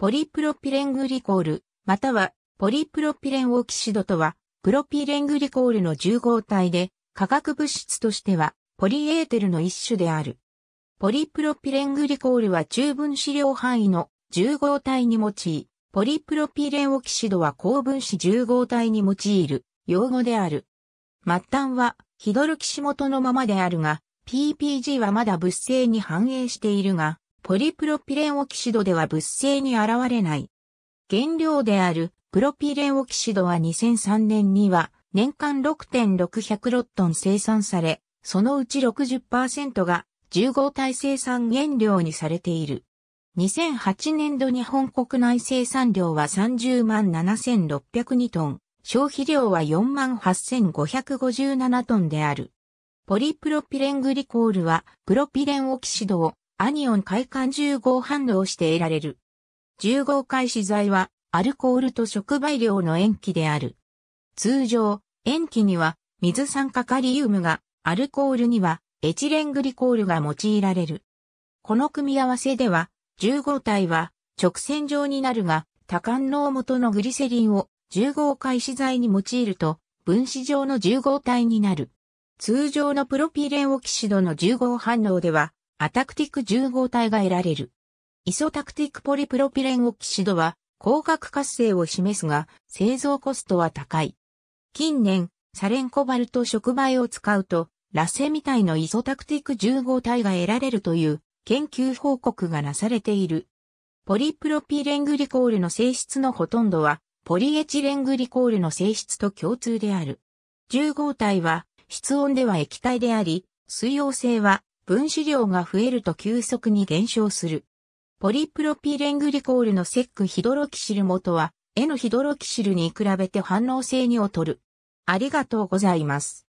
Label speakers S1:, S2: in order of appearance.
S1: ポリプロピレングリコール、またはポリプロピレンオキシドとは、プロピレングリコールの重合体で、化学物質としては、ポリエーテルの一種である。ポリプロピレングリコールは中分子量範囲の重合体に用い、ポリプロピレンオキシドは高分子重合体に用いる用語である。末端はヒドルキシ元のままであるが、PPG はまだ物性に反映しているが、ポリプロピレンオキシドでは物性に現れない。原料であるプロピレンオキシドは2003年には年間6 6 0ロットン生産され、そのうち60%が10号体生産原料にされている。2008年度日本国内生産量は30万7602トン、消費量は4万8557トンである。ポリプロピレングリコールはプロピレンオキシドをアニオン開管10号反応して得られる。10号開始剤は、アルコールと触媒量の塩基である。通常、塩基には、水酸化カリウムが、アルコールには、エチレングリコールが用いられる。この組み合わせでは、1合体は、直線状になるが、多感能元のグリセリンを1合開始剤に用いると、分子状の1合体になる。通常のプロピレンオキシドの1合反応では、アタクティク1合体が得られる。イソタクティクポリプロピレンオキシドは光学活性を示すが製造コストは高い。近年、サレンコバルト触媒を使うと、ラセみたいのイソタクティク1合体が得られるという研究報告がなされている。ポリプロピレングリコールの性質のほとんどは、ポリエチレングリコールの性質と共通である。1合体は、室温では液体であり、水溶性は分子量が増えると急速に減少する。ポリプロピレングリコールのセックヒドロキシル元は N ヒドロキシルに比べて反応性に劣る。ありがとうございます。